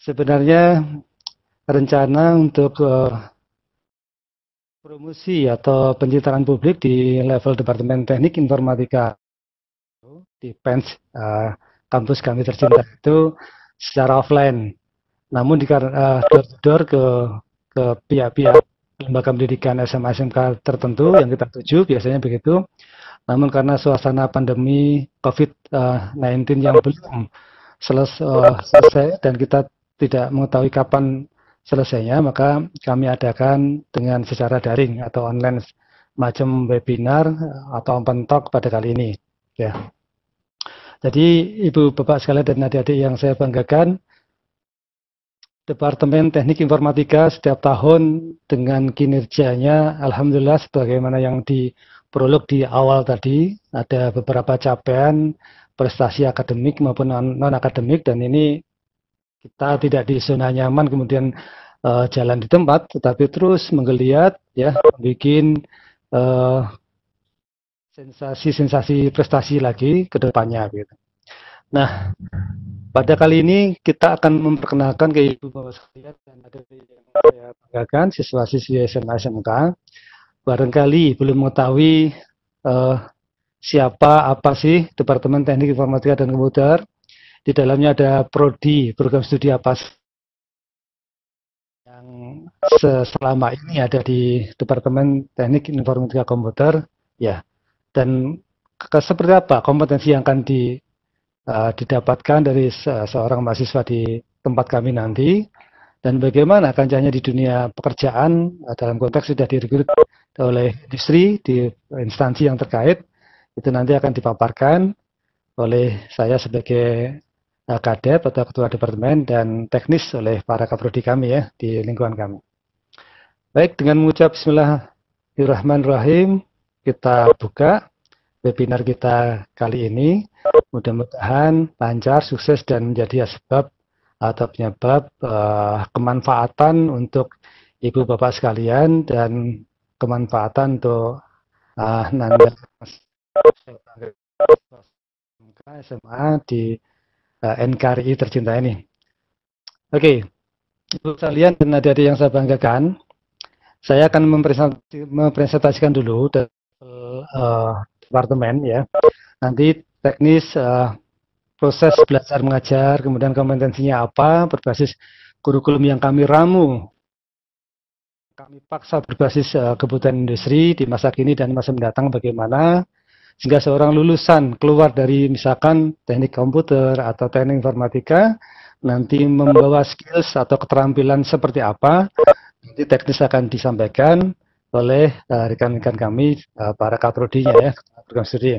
Sebenarnya rencana untuk uh, promosi atau pencitraan publik di level Departemen Teknik Informatika di PENS uh, eh, kampus kami tercinta itu secara offline. Namun di uh, door door ke ke pihak-pihak lembaga pendidikan SMA SMK tertentu yang kita tuju biasanya begitu. Namun karena suasana pandemi COVID-19 yang belum selesai dan kita tidak mengetahui kapan selesainya, maka kami adakan dengan secara daring atau online macam webinar atau open talk pada kali ini. Ya. Jadi Ibu Bapak sekalian dan adik-adik yang saya banggakan, Departemen Teknik Informatika setiap tahun dengan kinerjanya, Alhamdulillah sebagaimana yang di prolog di awal tadi, ada beberapa capaian prestasi akademik maupun non-akademik dan ini kita tidak di zona nyaman kemudian uh, jalan di tempat tetapi terus menggeliat ya bikin uh, sensasi-sensasi prestasi lagi ke depannya gitu. Nah, pada kali ini kita akan memperkenalkan ke Ibu Bapak sekalian dan ada yang saya banggakan siswa-siswi SMA SMK. Barangkali belum mengetahui uh, siapa apa sih Departemen Teknik Informatika dan Komputer di dalamnya ada prodi program studi apa yang selama ini ada di Departemen Teknik Informatika Komputer ya dan seperti apa kompetensi yang akan di, uh, didapatkan dari se seorang mahasiswa di tempat kami nanti dan bagaimana kancahnya di dunia pekerjaan uh, dalam konteks sudah direkrut oleh industri di instansi yang terkait itu nanti akan dipaparkan oleh saya sebagai Eh, kadep atau ketua departemen dan teknis oleh para kaprodi kami ya di lingkungan kami. Baik, dengan mengucap bismillahirrahmanirrahim, kita buka webinar kita kali ini. Mudah-mudahan lancar, sukses, dan menjadi sebab atau penyebab uh, kemanfaatan untuk Ibu Bapak sekalian dan kemanfaatan untuk uh, Nanda SMA di uh, eh, NKRI tercinta ini. Oke, okay. untuk kalian dan adik-adik yang saya banggakan, saya akan mempresentasikan dulu dari uh, eh, departemen ya. Nanti teknis uh, proses belajar mengajar, kemudian kompetensinya apa, berbasis kurikulum yang kami ramu, kami paksa berbasis uh, kebutuhan industri di masa kini dan masa mendatang bagaimana, sehingga seorang lulusan keluar dari misalkan teknik komputer atau teknik informatika, nanti membawa skills atau keterampilan seperti apa, nanti teknis akan disampaikan oleh eh, rekan-rekan uh, kami, uh, para kaprodinya ya, program studi.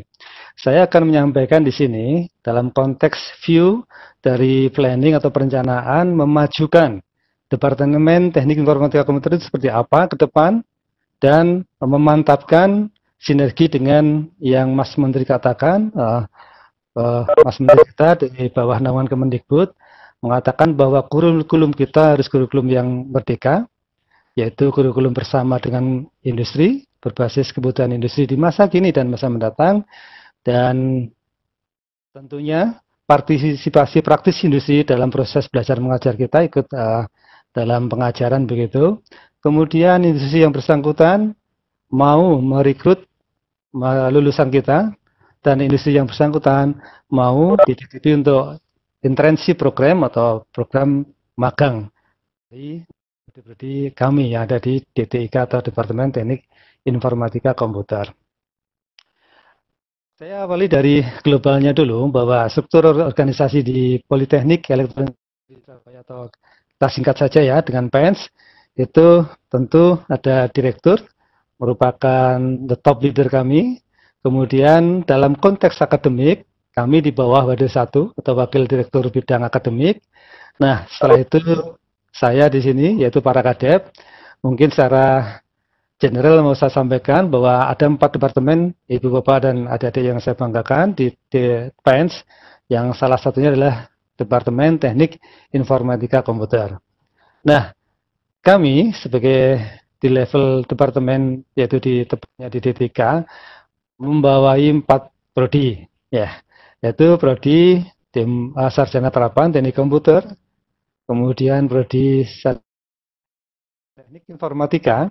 Saya akan menyampaikan di sini dalam konteks view dari planning atau perencanaan memajukan Departemen Teknik Informatika Komputer itu seperti apa ke depan dan memantapkan sinergi dengan yang Mas Menteri katakan, uh, uh, Mas Menteri kita di bawah naungan Kemendikbud mengatakan bahwa kurikulum kita harus kurikulum yang merdeka, yaitu kurikulum bersama dengan industri, berbasis kebutuhan industri di masa kini dan masa mendatang, dan tentunya partisipasi praktis industri dalam proses belajar mengajar kita ikut uh, dalam pengajaran begitu. Kemudian industri yang bersangkutan mau merekrut lulusan kita dan industri yang bersangkutan mau dititipi untuk internship program atau program magang dari seperti kami yang ada di DTIK atau Departemen Teknik Informatika Komputer. Saya awali dari globalnya dulu bahwa struktur organisasi di Politeknik Elektronik Surabaya atau kita singkat saja ya dengan PENS itu tentu ada direktur, merupakan the top leader kami. Kemudian dalam konteks akademik, kami di bawah WD1 atau Wakil Direktur Bidang Akademik. Nah, setelah itu saya di sini, yaitu para kadep, mungkin secara general mau saya sampaikan bahwa ada empat departemen ibu bapak dan adik-adik yang saya banggakan di, di yang salah satunya adalah Departemen Teknik Informatika Komputer. Nah, kami sebagai di level departemen yaitu di tepatnya di D3 membawahi empat prodi ya yaitu prodi tim uh, sarjana terapan teknik komputer kemudian prodi teknik informatika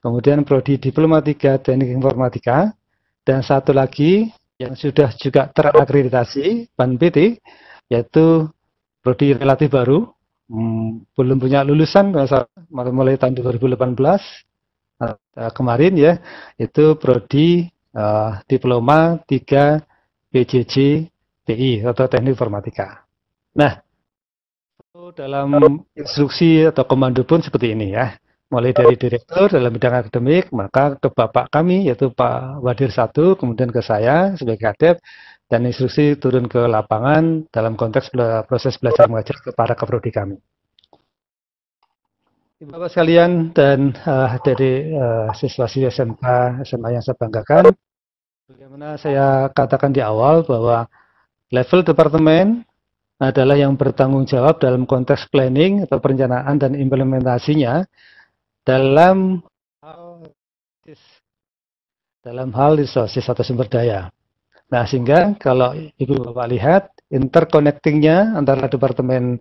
kemudian prodi diplomatika teknik informatika dan satu lagi yang sudah juga terakreditasi BAN PT yaitu prodi relatif baru hmm, belum punya lulusan mulai tahun 2018 eh, kemarin ya itu prodi uh, diploma 3 BJJ TI atau Teknik Informatika. Nah, dalam instruksi atau komando pun seperti ini ya. Mulai dari direktur dalam bidang akademik, maka ke bapak kami yaitu Pak Wadir satu, kemudian ke saya sebagai kadep, dan instruksi turun ke lapangan dalam konteks proses belajar mengajar kepada keprodi kami. Bapak sekalian dan uh, eh, dari uh, eh, siswa-siswa SMK SMA yang saya banggakan, bagaimana saya katakan di awal bahwa level departemen adalah yang bertanggung jawab dalam konteks planning atau perencanaan dan implementasinya dalam hal dalam hal resources atau sumber daya. Nah, sehingga kalau Ibu Bapak lihat interconnectingnya antara departemen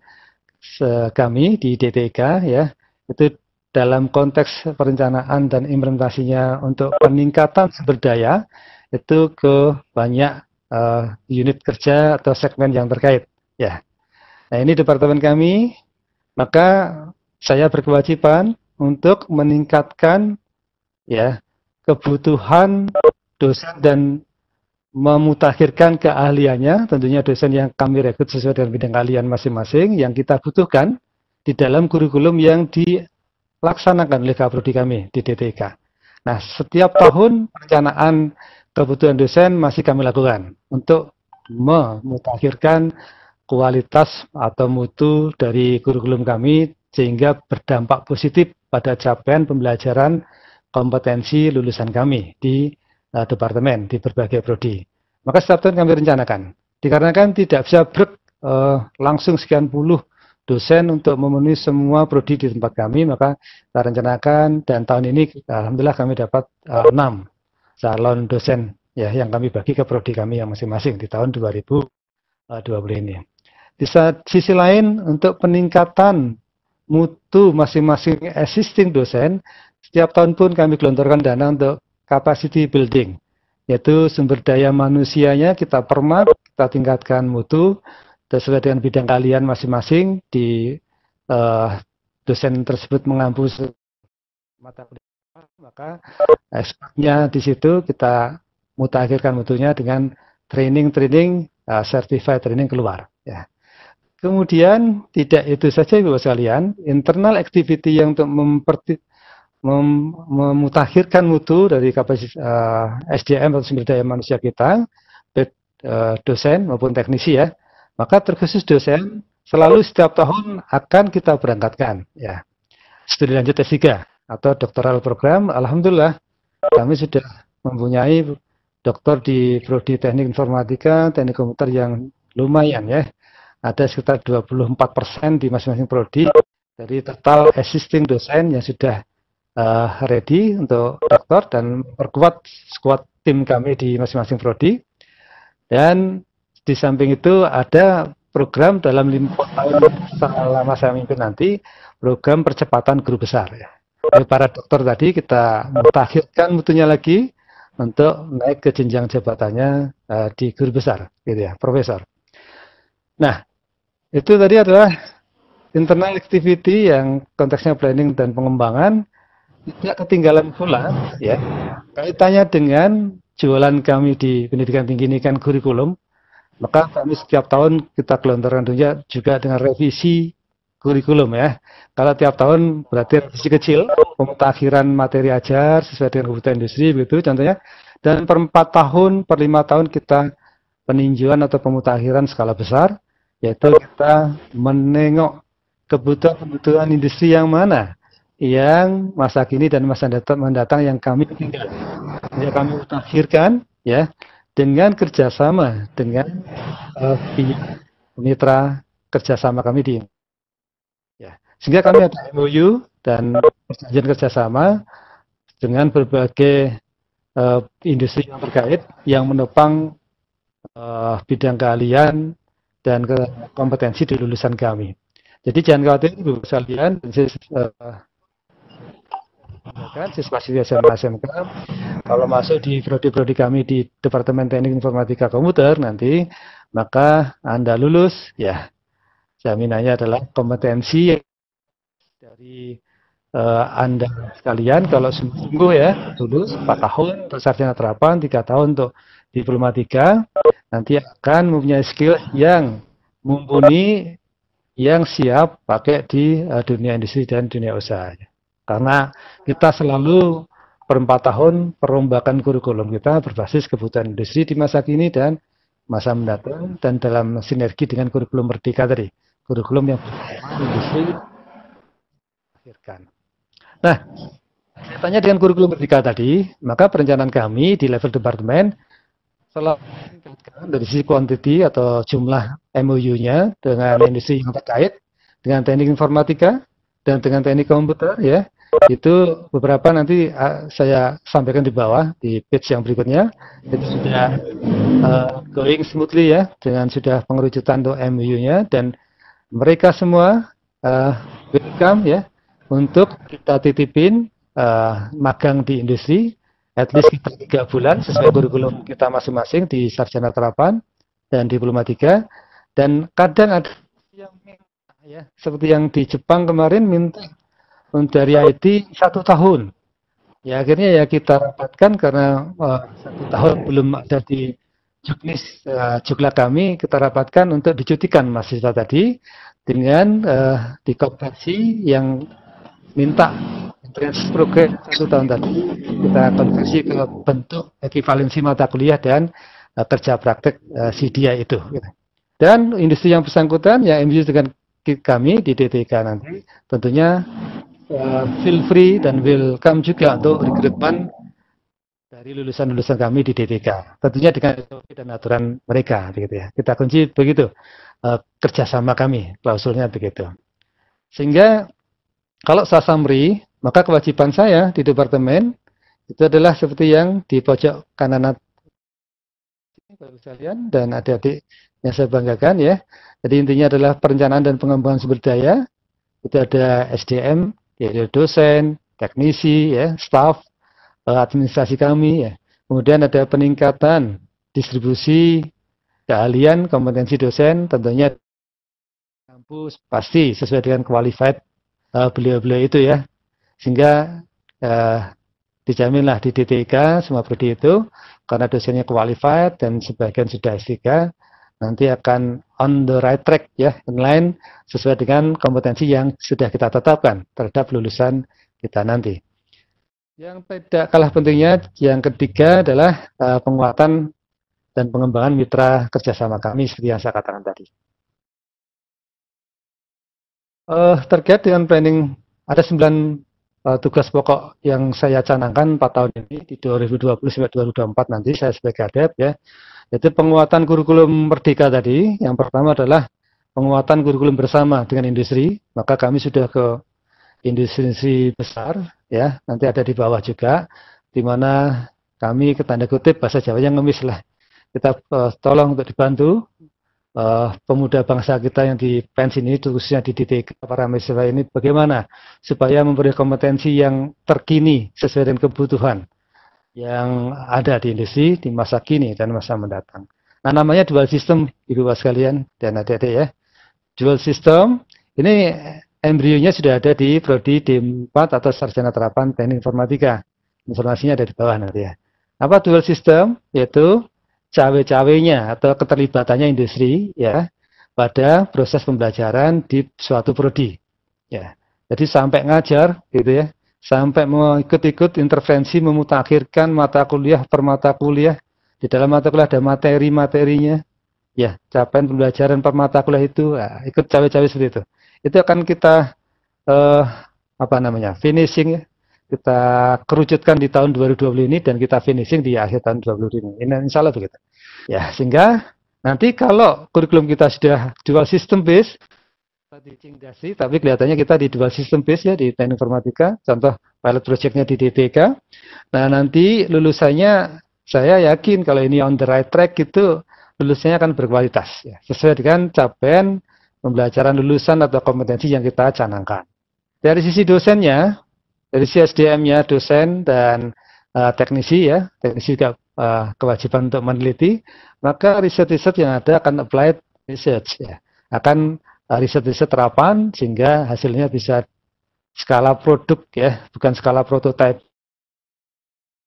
kami di DTK ya, itu dalam konteks perencanaan dan implementasinya untuk peningkatan sumber daya itu ke banyak uh, unit kerja atau segmen yang terkait ya. Nah, ini departemen kami, maka saya berkewajiban untuk meningkatkan ya kebutuhan dosen dan memutakhirkan keahliannya, tentunya dosen yang kami rekrut sesuai dengan bidang keahlian masing-masing yang kita butuhkan di dalam kurikulum yang dilaksanakan oleh Kaprodi kami di DTK. Nah, setiap tahun perencanaan kebutuhan dosen masih kami lakukan untuk memutakhirkan kualitas atau mutu dari kurikulum kami sehingga berdampak positif pada capaian pembelajaran kompetensi lulusan kami di uh, departemen di berbagai prodi. Maka setiap tahun kami rencanakan. Dikarenakan tidak bisa berlangsung uh, eh, langsung sekian puluh dosen untuk memenuhi semua prodi di tempat kami, maka kita rencanakan dan tahun ini alhamdulillah kami dapat uh, eh, 6 calon dosen ya yang kami bagi ke prodi kami yang masing-masing di tahun 2020 ini. Di sisi lain untuk peningkatan mutu masing-masing existing dosen, setiap tahun pun kami gelontorkan dana untuk capacity building, yaitu sumber daya manusianya kita permat, kita tingkatkan mutu sesuai dengan bidang kalian masing-masing di uh, dosen tersebut mengampu mata kuliah maka expertnya di situ kita mutakhirkan mutunya dengan training-training uh, certified training keluar ya. Kemudian tidak itu saja Bapak sekalian, internal activity yang untuk memperti mem memutakhirkan mutu dari kapasitas uh, eh, SDM atau sumber daya manusia kita, baik uh, dosen maupun teknisi ya. Maka terkhusus dosen selalu setiap tahun akan kita berangkatkan ya. Studi lanjut S3 atau doktoral program, alhamdulillah kami sudah mempunyai doktor di prodi teknik informatika, teknik komputer yang lumayan ya. Ada sekitar 24 persen di masing-masing prodi dari total existing dosen yang sudah uh, ready untuk dokter dan perkuat squad tim kami di masing-masing prodi. Dan di samping itu ada program dalam lima tahun selama saya mimpin nanti program percepatan guru besar ya. Dari para dokter tadi kita mutakhirkan mutunya lagi untuk naik ke jenjang jabatannya uh, di guru besar gitu ya, profesor. Nah, itu tadi adalah internal activity yang konteksnya planning dan pengembangan tidak ketinggalan pula ya kaitannya dengan jualan kami di pendidikan tinggi ini kan kurikulum maka kami setiap tahun kita kelontarkan tentunya juga dengan revisi kurikulum ya kalau tiap tahun berarti revisi kecil pemutakhiran materi ajar sesuai dengan kebutuhan industri begitu contohnya dan per 4 tahun per 5 tahun kita peninjauan atau pemutakhiran skala besar yaitu kita menengok kebutuhan-kebutuhan industri yang mana yang masa kini dan masa mendatang yang kami tinggal. Ya, kami utakhirkan ya dengan kerjasama dengan uh, mitra kerjasama kami di ya sehingga kami ada MOU dan perjanjian kerjasama dengan berbagai uh, industri yang terkait yang menopang uh, bidang keahlian dan kompetensi di lulusan kami. Jadi jangan khawatir, Bu sekalian, uh, ya kan siswa-siswa SMA SMK kalau masuk di prodi-prodi kami di Departemen Teknik Informatika Komputer nanti maka Anda lulus ya jaminannya adalah kompetensi dari uh, Anda sekalian kalau sungguh-sungguh ya lulus 4 tahun untuk sarjana terapan tiga tahun untuk diploma nanti akan mempunyai skill yang mumpuni yang siap pakai di uh, dunia industri dan dunia usaha. Ya. Karena kita selalu per empat tahun perombakan kurikulum kita berbasis kebutuhan industri di masa kini dan masa mendatang dan dalam sinergi dengan kurikulum merdeka tadi. Kurikulum yang industri akhirkan. Nah, tanya dengan kurikulum merdeka tadi, maka perencanaan kami di level departemen selalu dari sisi quantity atau jumlah MOU-nya dengan industri yang terkait, dengan teknik informatika, dan dengan teknik komputer ya itu beberapa nanti ah, saya sampaikan di bawah di page yang berikutnya itu sudah uh, going smoothly ya dengan sudah pengerucutan untuk MU-nya dan mereka semua uh, welcome ya untuk kita titipin uh, magang di industri at least kita tiga bulan sesuai kurikulum kita masing-masing di sarjana terapan dan diploma 3 dan kadang ada yang ya seperti yang di Jepang kemarin minta dari IT satu tahun ya akhirnya ya kita rapatkan karena uh, satu tahun belum ada di juknis uh, jukla kami kita rapatkan untuk dicutikan mahasiswa tadi dengan uh, di yang minta entrance program satu tahun tadi kita konversi ke bentuk ekivalensi mata kuliah dan uh, kerja praktek uh, CDI itu. Dan industri yang bersangkutan ya industri dengan kami di DTK nanti hmm. tentunya uh, feel free dan welcome juga untuk rekrutmen dari lulusan-lulusan kami di DTK. Tentunya dengan SOP dan aturan mereka, begitu ya. Kita kunci begitu uh, kerjasama kami, klausulnya begitu. Sehingga kalau saya summary, maka kewajiban saya di departemen itu adalah seperti yang di pojok kanan Bapak kalian dan adik-adik yang saya banggakan ya. Jadi intinya adalah perencanaan dan pengembangan sumber daya. Itu ada SDM, yaitu dosen, teknisi, ya, staff, eh, administrasi kami ya. Kemudian ada peningkatan distribusi keahlian kompetensi dosen tentunya kampus pasti sesuai dengan qualified eh, beliau-beliau uh, itu ya. Sehingga uh, dijaminlah di DTK semua prodi itu karena dosennya qualified dan sebagian sudah S3 nanti akan on the right track ya online sesuai dengan kompetensi yang sudah kita tetapkan terhadap lulusan kita nanti. Yang tidak kalah pentingnya yang ketiga adalah uh, penguatan dan pengembangan mitra kerjasama kami seperti yang saya katakan tadi. Uh, terkait dengan planning ada sembilan uh, tugas pokok yang saya canangkan empat tahun ini di 2020 sampai 2024 nanti saya sebagai adep ya. Jadi penguatan kurikulum merdeka tadi, yang pertama adalah penguatan kurikulum bersama dengan industri, maka kami sudah ke industri besar, ya, nanti ada di bawah juga, di mana kami ke tanda kutip bahasa Jawa yang ngemis lah. Kita uh, tolong untuk dibantu uh, pemuda bangsa kita yang di PENS ini, khususnya di DTK, para mahasiswa ini, bagaimana supaya memberi kompetensi yang terkini sesuai dengan kebutuhan yang ada di industri di masa kini dan masa mendatang. Nah namanya dual system ibu bapak sekalian dan adik-adik ya. Dual system ini embrionya sudah ada di prodi D4 atau sarjana terapan teknik informatika. Informasinya ada di bawah nanti ya. Apa dual system? Yaitu cawe-cawenya atau keterlibatannya industri ya pada proses pembelajaran di suatu prodi. Ya. Jadi sampai ngajar gitu ya, sampai mengikut-ikut intervensi memutakhirkan mata kuliah per mata kuliah di dalam mata kuliah ada materi-materinya ya capaian pembelajaran per mata kuliah itu nah, ikut cawe-cawe seperti itu itu akan kita eh, apa namanya finishing ya kita kerucutkan di tahun 2020 ini dan kita finishing di akhir tahun 2020 ini ini insya Allah begitu ya sehingga nanti kalau kurikulum kita sudah dual system based di Cingdasi, tapi kelihatannya kita di dua sistem base ya di teknik informatika, contoh pilot projectnya di DTK. Nah nanti lulusannya saya yakin kalau ini on the right track gitu, lulusannya akan berkualitas ya, sesuai dengan capaian pembelajaran lulusan atau kompetensi yang kita canangkan. Dari sisi dosennya, dari sisi SDM-nya dosen dan uh, teknisi ya, teknisi juga uh, eh, kewajiban untuk meneliti, maka riset-riset yang ada akan applied research ya, akan Eh, riset-riset terapan sehingga hasilnya bisa skala produk ya, bukan skala prototipe.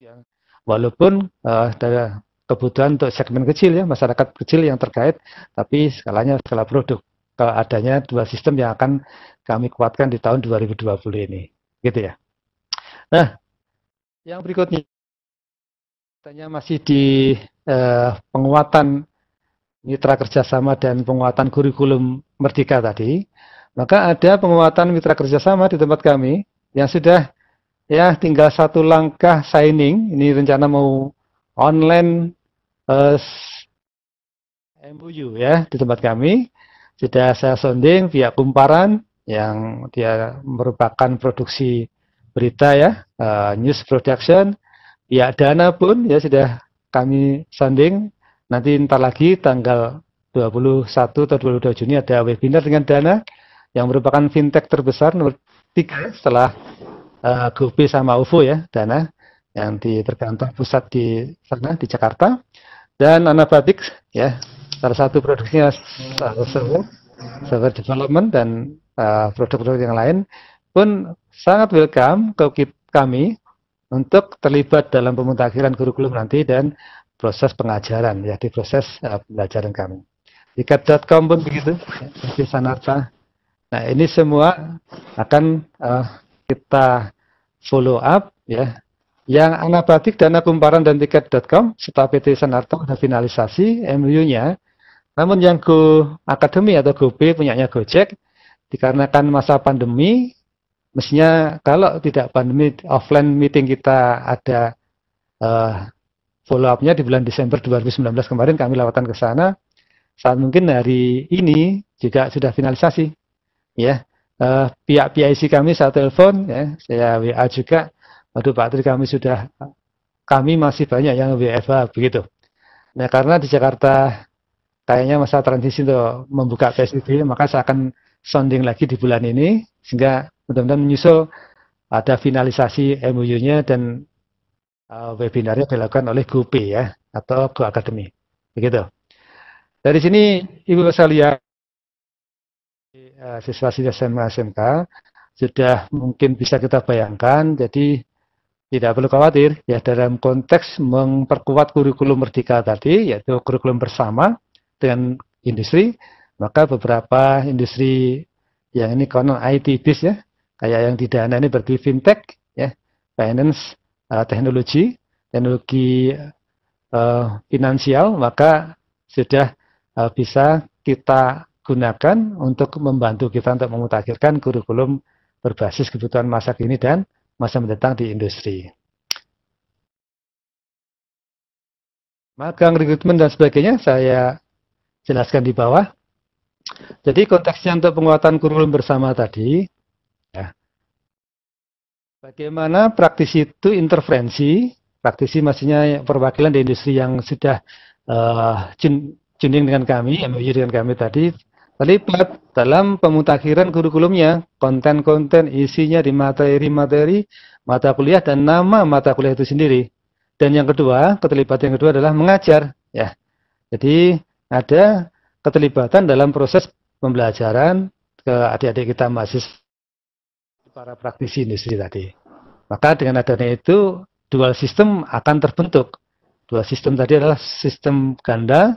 yang Walaupun uh, ada kebutuhan untuk segmen kecil ya, masyarakat kecil yang terkait, tapi skalanya skala produk. Kalau adanya dua sistem yang akan kami kuatkan di tahun 2020 ini, gitu ya. Nah, yang berikutnya, tanya masih di uh, penguatan mitra kerjasama dan penguatan kurikulum merdeka tadi, maka ada penguatan mitra kerjasama di tempat kami yang sudah ya tinggal satu langkah signing. Ini rencana mau online eh, MOU ya di tempat kami. Sudah saya sonding via Kumparan yang dia merupakan produksi berita ya, eh, news production. Ya Dana pun ya sudah kami sonding Nanti ntar lagi tanggal 21 atau 22 Juni ada webinar dengan Dana yang merupakan fintech terbesar nomor tiga setelah uh, eh, GoPay sama Ufo ya Dana yang di tergantung pusat di sana di Jakarta dan Anabatik ya salah satu produksinya server server development dan eh, produk-produk uh, yang lain pun sangat welcome ke kami untuk terlibat dalam pemutakhiran kurikulum nanti dan proses pengajaran ya di proses uh, eh, pelajaran kami. Tiket.com pun begitu, di Sanarta. Nah ini semua akan uh, kita follow up ya. Yang anak Anabatik, Dana Kumparan, dan Tiket.com serta PT Sanarta sudah finalisasi MU-nya. Namun yang Go Akademi atau GoPay punyanya Gojek, dikarenakan masa pandemi, mestinya kalau tidak pandemi offline meeting kita ada uh, follow up-nya di bulan Desember 2019 kemarin kami lawatan ke sana. Saat mungkin hari ini juga sudah finalisasi. Ya, uh, pihak PIC kami saya telepon, ya, saya WA juga. Waduh Pak Tri kami sudah kami masih banyak yang WFH begitu. Nah karena di Jakarta kayaknya masa transisi untuk membuka PSBB, maka saya akan sounding lagi di bulan ini sehingga mudah-mudahan menyusul ada finalisasi MOU-nya dan uh, webinarnya dilakukan oleh GoPay ya atau Go Akademi Begitu. Dari sini Ibu sekalian uh, eh, siswa-siswa SMA SMK sudah mungkin bisa kita bayangkan jadi tidak perlu khawatir ya dalam konteks memperkuat kurikulum merdeka tadi yaitu kurikulum bersama dengan industri maka beberapa industri yang ini konon IT bis ya kayak yang di Dana ini berarti fintech ya finance Eh, teknologi, teknologi uh, finansial, maka sudah eh, bisa kita gunakan untuk membantu kita untuk memutakhirkan kurikulum berbasis kebutuhan masa kini dan masa mendatang di industri. Magang, rekrutmen, dan sebagainya saya jelaskan di bawah. Jadi konteksnya untuk penguatan kurikulum bersama tadi, Bagaimana praktisi itu intervensi? Praktisi maksudnya perwakilan di industri yang sudah uh, eh, tuning dengan kami, MOU dengan kami tadi, terlibat dalam pemutakhiran kurikulumnya, konten-konten isinya di materi-materi, mata kuliah dan nama mata kuliah itu sendiri. Dan yang kedua, keterlibatan yang kedua adalah mengajar, ya. Jadi ada keterlibatan dalam proses pembelajaran ke adik-adik kita mahasiswa para praktisi industri tadi. Maka dengan adanya itu dual sistem akan terbentuk. Dual sistem tadi adalah sistem ganda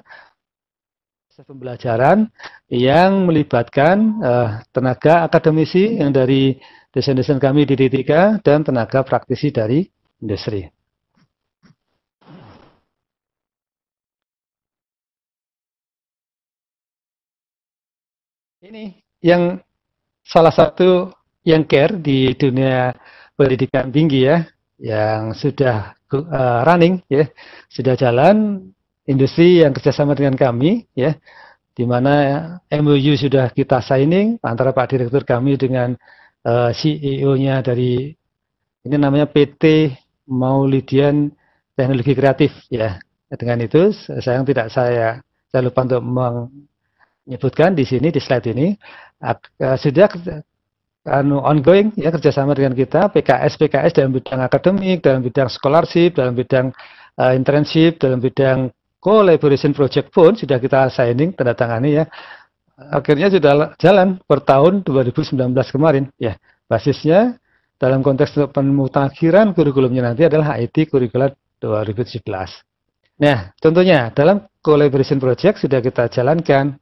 pembelajaran yang melibatkan uh, tenaga akademisi yang dari desain-desain kami di DTK dan tenaga praktisi dari industri. Ini yang salah satu yang care di dunia pendidikan tinggi ya, yang sudah uh, running ya, sudah jalan industri yang kerjasama dengan kami ya, di mana MOU sudah kita signing antara Pak Direktur kami dengan uh, eh, CEO-nya dari ini namanya PT Maulidian Teknologi Kreatif ya. Dengan itu sayang tidak saya saya lupa untuk menyebutkan di sini di slide ini eh, sudah anu ongoing ya kerjasama dengan kita PKS PKS dalam bidang akademik, dalam bidang scholarship, dalam bidang uh, internship, dalam bidang collaboration project pun sudah kita signing tanda tangani ya. Akhirnya sudah jalan per tahun 2019 kemarin ya. Basisnya dalam konteks pemutakhiran kurikulumnya nanti adalah IT kurikulum 2017. Nah, contohnya dalam collaboration project sudah kita jalankan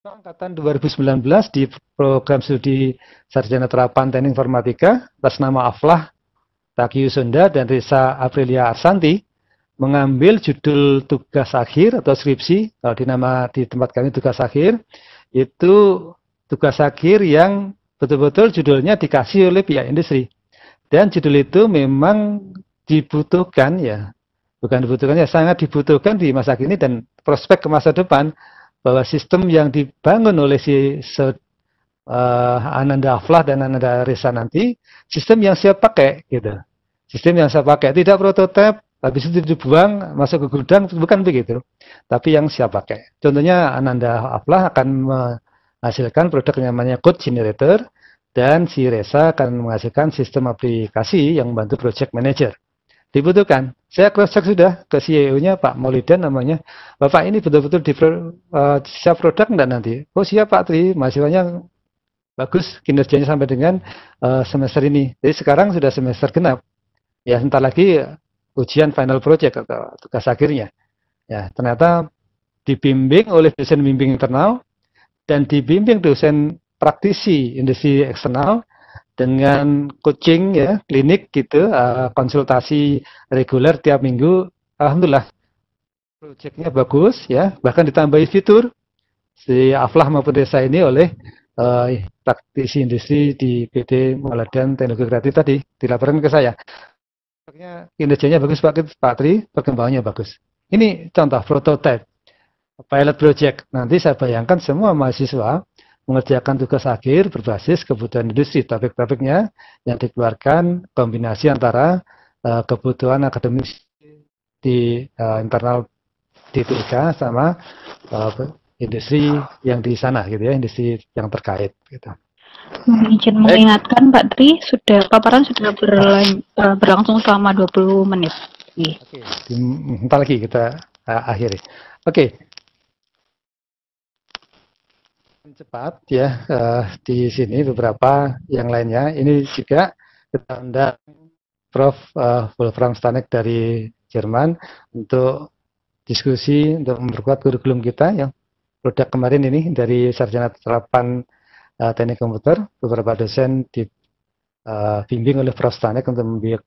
Angkatan 2019 di program studi Sarjana Terapan Teknik Informatika atas nama Aflah Takiyu Sunda dan Risa Aprilia Arsanti mengambil judul tugas akhir atau skripsi kalau di nama di tempat kami tugas akhir itu tugas akhir yang betul-betul judulnya dikasih oleh pihak industri dan judul itu memang dibutuhkan ya bukan dibutuhkan ya sangat dibutuhkan di masa kini dan prospek ke masa depan bahwa sistem yang dibangun oleh si uh, Ananda Aflah dan Ananda Risa nanti sistem yang siap pakai gitu sistem yang saya pakai tidak prototipe habis itu dibuang masuk ke gudang bukan begitu tapi yang siap pakai contohnya Ananda Aflah akan menghasilkan produk yang namanya code generator dan si Resa akan menghasilkan sistem aplikasi yang membantu project manager dibutuhkan. Saya cross check sudah ke CEO-nya Pak Molidan namanya. Bapak ini betul-betul di uh, siap produk enggak nanti? Oh siap Pak Tri, mahasiswanya bagus kinerjanya sampai dengan uh, semester ini. Jadi sekarang sudah semester genap. Ya sebentar lagi ujian final project atau tugas akhirnya. Ya ternyata dibimbing oleh dosen bimbing internal dan dibimbing dosen praktisi industri eksternal dengan coaching ya klinik gitu uh, konsultasi reguler tiap minggu alhamdulillah proyeknya bagus ya bahkan ditambahi fitur si Aflah maupun desa ini oleh uh, praktisi industri di PT Maladan Teknologi Kreatif tadi dilaporkan ke saya kinerjanya bagus Pak Tri, perkembangannya bagus ini contoh prototype, pilot project nanti saya bayangkan semua mahasiswa mengerjakan tugas akhir berbasis kebutuhan industri. Topik-topiknya yang dikeluarkan kombinasi antara uh, kebutuhan akademis di uh, internal di TIK sama uh, industri yang di sana gitu ya, industri yang terkait gitu. Hmm, izin mengingatkan Pak Tri, sudah paparan sudah berlang, berlangsung selama 20 menit. Iya. Oke, okay. lagi kita uh, akhiri. Oke, okay cepat ya uh, di sini beberapa yang lainnya. Ini juga kita undang Prof. Uh, Wolfram Stanek dari Jerman untuk diskusi untuk memperkuat kurikulum kita yang produk kemarin ini dari sarjana terapan uh, teknik komputer beberapa dosen dibimbing uh, oleh Prof Stanek untuk membuat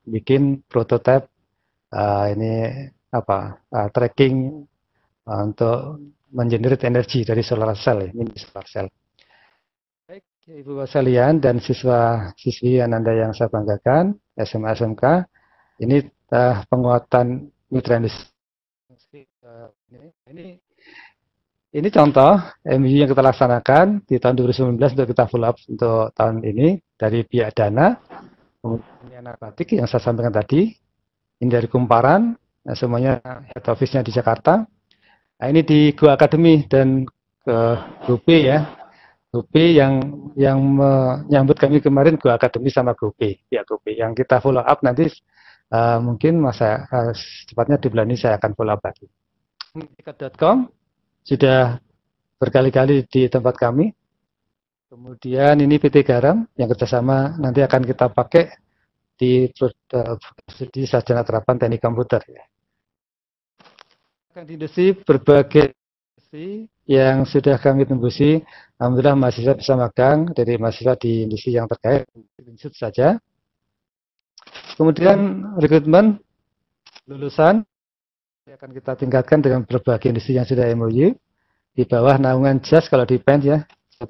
prototipe uh, ini apa uh, tracking uh, untuk mengenerate energi dari solar cell, ya, ini solar cell. Baik, ya, Ibu Bapak dan siswa-siswi Ananda yang saya banggakan, SMA SMK, ini uh, penguatan mitra ini, ini contoh MU yang kita laksanakan di tahun 2019 untuk kita full up untuk tahun ini dari pihak dana, kemudian narkotik yang saya sampaikan tadi, ini dari kumparan, eh, semuanya head office-nya di Jakarta, Nah, ini di Go Academy dan ke eh, Grup ya. Grup yang yang menyambut kami kemarin Go Academy sama Grup ya Grup yang kita follow up nanti uh, mungkin masa uh, eh, cepatnya di bulan ini saya akan follow up lagi. Tiket.com sudah berkali-kali di tempat kami. Kemudian ini PT Garam yang kerjasama nanti akan kita pakai di, di sarjana terapan teknik komputer ya akan diindustri berbagai yang sudah kami tembusi. Alhamdulillah mahasiswa bisa magang dari mahasiswa di industri yang terkait, lanjut saja. Kemudian rekrutmen lulusan akan kita tingkatkan dengan berbagai industri yang sudah MOU di bawah naungan JAS kalau di PEN ya,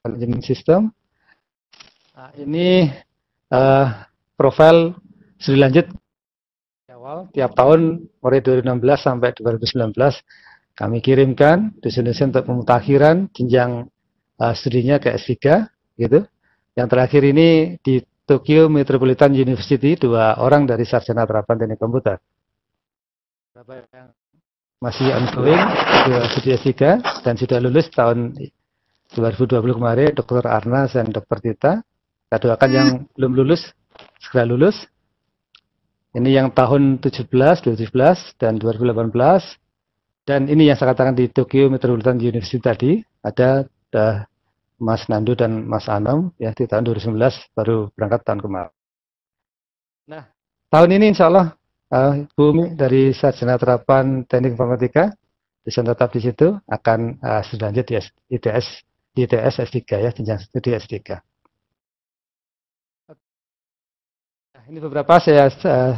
management System. Nah, ini uh, profil sudah lanjut awal tiap tahun mulai 2016 sampai 2019 kami kirimkan dosen-dosen untuk pemutakhiran jenjang uh, studinya ke S3 gitu. Yang terakhir ini di Tokyo Metropolitan University dua orang dari sarjana terapan teknik komputer. Berapa yang masih ongoing di studi S3 dan sudah lulus tahun 2020 kemarin Dr. Arnas dan Dr. Tita. Kita doakan yang belum lulus segera lulus ini yang tahun 17, 2017 dan 2018. Dan ini yang saya katakan di Tokyo Metropolitan University tadi ada uh, Mas Nando dan Mas Anom ya di tahun 2019 baru berangkat tahun kemarin. Nah, tahun ini insya Allah uh, eh, Bumi dari Sarjana Terapan Teknik Informatika desain tetap di situ akan uh, selanjutnya di ITS, ITS S3 ya, jenjang studi S3. ini beberapa saya uh,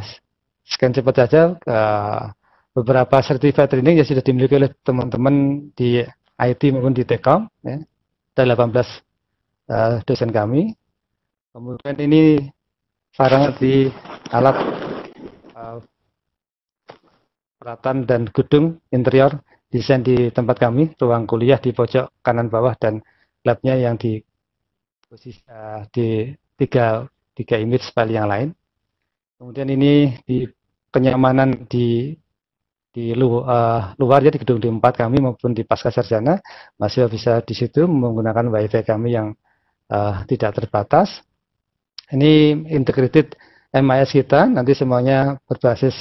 scan cepat saja uh, beberapa certified training yang sudah dimiliki oleh teman-teman di IT maupun di tekom ya. ada 18 uh, eh, dosen kami kemudian ini sarang di alat uh, peralatan dan gedung interior desain di tempat kami ruang kuliah di pojok kanan bawah dan labnya yang di posisi uh, di tiga tiga image file yang lain. Kemudian ini di kenyamanan di di lu, uh, luar ya di gedung D4 kami maupun di pasca sarjana masih bisa di situ menggunakan wifi kami yang uh, tidak terbatas. Ini integrated MIS kita nanti semuanya berbasis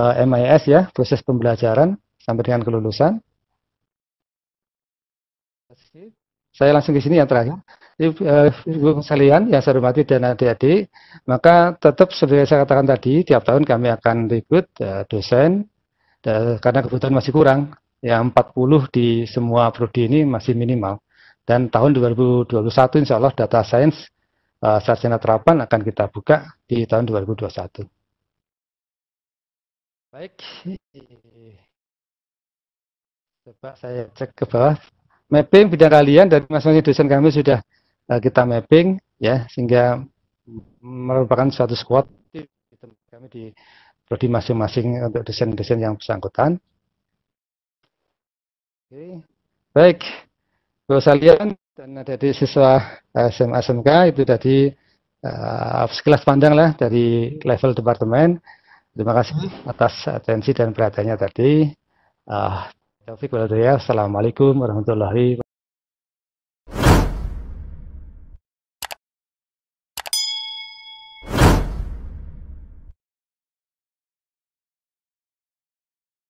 uh, eh, MIS ya proses pembelajaran sampai dengan kelulusan. Saya langsung ke sini yang terakhir. Eh, Ibu sekalian yang saya hormati dan adik-adik, maka tetap seperti saya katakan tadi, tiap tahun kami akan rekrut eh, dosen eh, karena kebutuhan masih kurang. Yang 40 di semua prodi ini masih minimal. Dan tahun 2021 insya Allah data science uh, sarjana terapan akan kita buka di tahun 2021. Baik, coba saya cek ke bawah. Mapping bidang kalian dari masing-masing dosen kami sudah Eh, kita mapping ya sehingga merupakan suatu squad kami di prodi masing-masing untuk desain-desain yang bersangkutan. Oke. Baik, Bapak salian dan dari siswa eh, SMA SMK itu tadi uh, sekilas pandang lah dari level departemen. Terima kasih atas atensi dan perhatiannya tadi. Uh, Taufik Assalamualaikum warahmatullahi wabarakatuh.